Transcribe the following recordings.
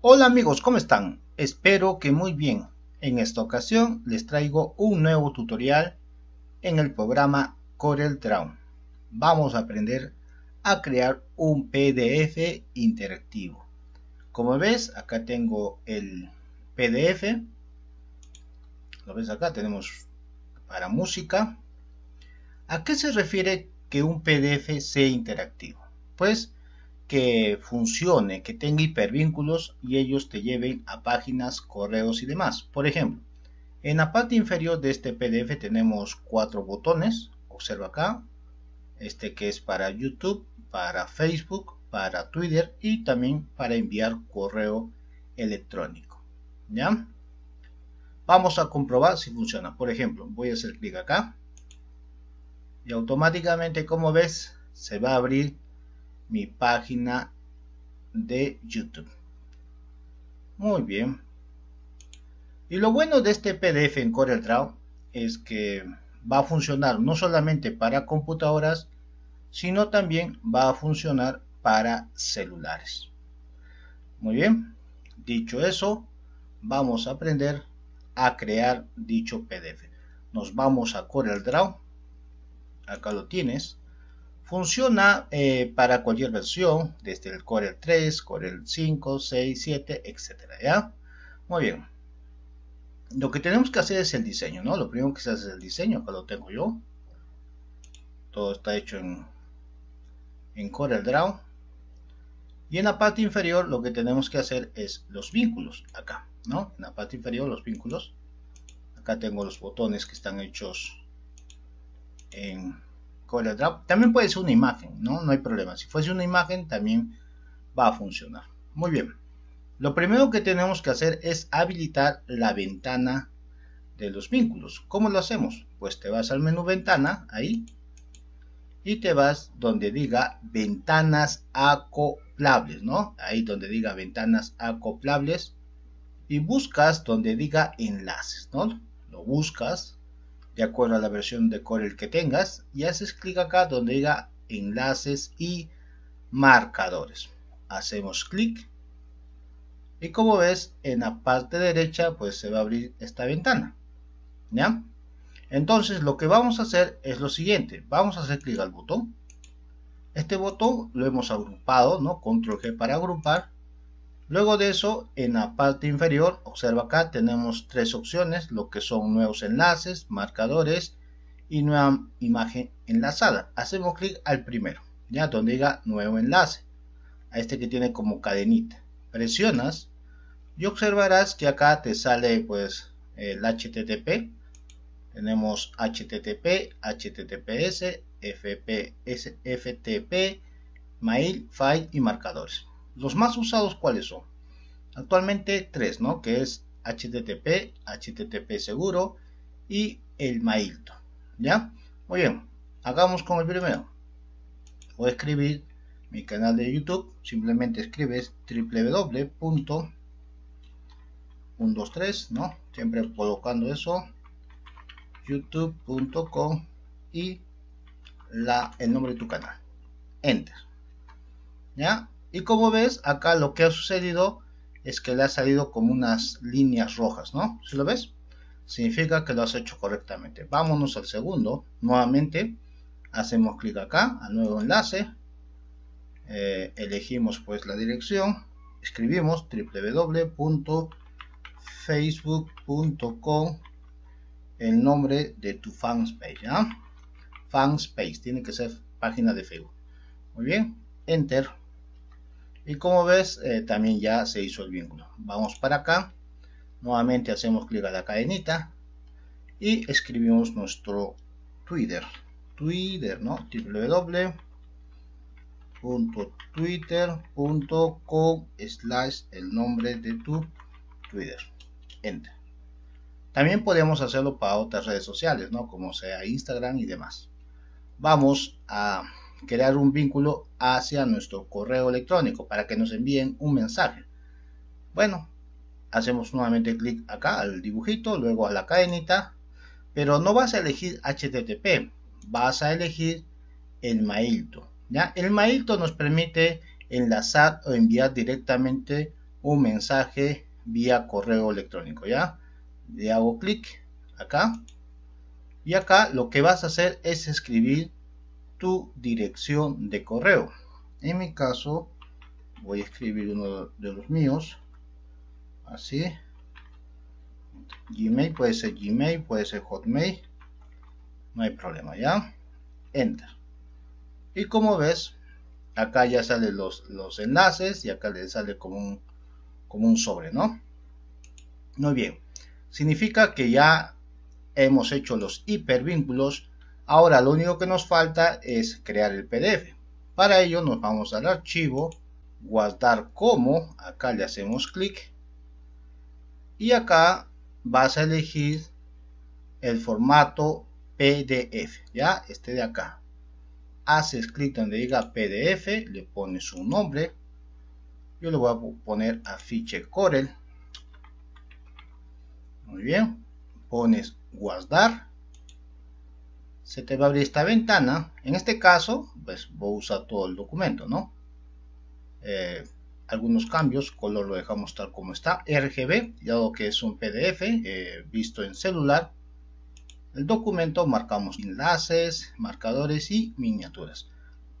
Hola amigos, ¿cómo están? Espero que muy bien. En esta ocasión les traigo un nuevo tutorial en el programa CorelDRAW. Vamos a aprender a crear un PDF interactivo. Como ves, acá tengo el PDF. Lo ves acá, tenemos para música. ¿A qué se refiere que un PDF sea interactivo? Pues que funcione, que tenga hipervínculos y ellos te lleven a páginas, correos y demás. Por ejemplo, en la parte inferior de este PDF tenemos cuatro botones, observa acá, este que es para YouTube, para Facebook, para Twitter y también para enviar correo electrónico. ¿Ya? Vamos a comprobar si funciona. Por ejemplo, voy a hacer clic acá y automáticamente como ves se va a abrir mi página de YouTube. Muy bien. Y lo bueno de este PDF en CorelDRAW es que va a funcionar no solamente para computadoras, sino también va a funcionar para celulares. Muy bien, dicho eso, vamos a aprender a crear dicho PDF. Nos vamos a CorelDRAW, acá lo tienes, Funciona eh, para cualquier versión, desde el Corel 3, Corel 5, 6, 7, etc. ¿ya? Muy bien. Lo que tenemos que hacer es el diseño, ¿no? Lo primero que se hace es el diseño, acá lo tengo yo. Todo está hecho en, en Corel Draw. Y en la parte inferior lo que tenemos que hacer es los vínculos, acá, ¿no? En la parte inferior los vínculos. Acá tengo los botones que están hechos en también puede ser una imagen, ¿no? No hay problema. Si fuese una imagen, también va a funcionar. Muy bien. Lo primero que tenemos que hacer es habilitar la ventana de los vínculos. ¿Cómo lo hacemos? Pues te vas al menú ventana, ahí, y te vas donde diga ventanas acoplables, ¿no? Ahí donde diga ventanas acoplables y buscas donde diga enlaces, ¿no? Lo buscas de acuerdo a la versión de Corel que tengas y haces clic acá donde diga enlaces y marcadores hacemos clic y como ves en la parte derecha pues se va a abrir esta ventana ¿ya? entonces lo que vamos a hacer es lo siguiente vamos a hacer clic al botón este botón lo hemos agrupado no control G para agrupar Luego de eso, en la parte inferior, observa acá, tenemos tres opciones, lo que son nuevos enlaces, marcadores y nueva imagen enlazada. Hacemos clic al primero, ya donde diga nuevo enlace, a este que tiene como cadenita. Presionas y observarás que acá te sale pues el HTTP. Tenemos HTTP, HTTPS, FPS, FTP, mail, file y marcadores. Los más usados, ¿cuáles son? Actualmente tres, ¿no? Que es HTTP, HTTP seguro y el Mailto. ¿Ya? Muy bien, hagamos con el primero. Voy a escribir mi canal de YouTube. Simplemente escribes www.123, ¿no? Siempre colocando eso. youtube.com y la, el nombre de tu canal. Enter. ¿Ya? Y como ves, acá lo que ha sucedido es que le ha salido como unas líneas rojas, ¿no? Si lo ves, significa que lo has hecho correctamente. Vámonos al segundo, nuevamente, hacemos clic acá, al nuevo enlace, eh, elegimos pues la dirección, escribimos www.facebook.com el nombre de tu fanpage, ¿ya? ¿ah? page tiene que ser página de Facebook. Muy bien, enter y como ves eh, también ya se hizo el vínculo vamos para acá nuevamente hacemos clic a la cadenita y escribimos nuestro twitter twitter no www.twitter.com slash el nombre de tu twitter enter también podemos hacerlo para otras redes sociales no como sea instagram y demás vamos a crear un vínculo hacia nuestro correo electrónico para que nos envíen un mensaje. Bueno, hacemos nuevamente clic acá al dibujito, luego a la cadenita, pero no vas a elegir HTTP, vas a elegir el Mailto. ¿ya? El Mailto nos permite enlazar o enviar directamente un mensaje vía correo electrónico. ¿ya? Le hago clic acá y acá lo que vas a hacer es escribir tu dirección de correo. En mi caso, voy a escribir uno de los míos, así. Gmail, puede ser Gmail, puede ser Hotmail, no hay problema, ¿ya? Enter. Y como ves, acá ya salen los, los enlaces y acá le sale como un, como un sobre, ¿no? Muy bien, significa que ya hemos hecho los hipervínculos Ahora lo único que nos falta es crear el PDF. Para ello nos vamos al archivo, guardar como, acá le hacemos clic y acá vas a elegir el formato PDF, ya este de acá. Haces clic donde diga PDF, le pones un nombre. Yo le voy a poner afiche Corel. Muy bien, pones guardar se te va a abrir esta ventana. En este caso, pues voy a usar todo el documento, ¿no? Eh, algunos cambios, color lo dejamos tal como está, RGB, dado que es un PDF eh, visto en celular. El documento marcamos enlaces, marcadores y miniaturas.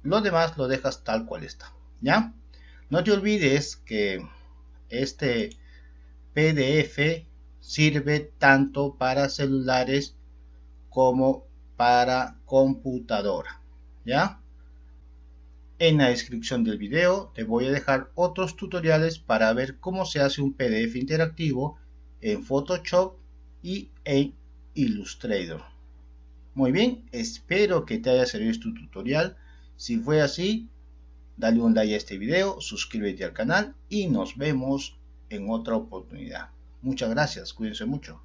Lo demás lo dejas tal cual está, ¿ya? No te olvides que este PDF sirve tanto para celulares como para computadora. ¿Ya? En la descripción del video te voy a dejar otros tutoriales para ver cómo se hace un PDF interactivo en Photoshop y en Illustrator. Muy bien, espero que te haya servido este tutorial. Si fue así, dale un like a este video, suscríbete al canal y nos vemos en otra oportunidad. Muchas gracias, cuídense mucho.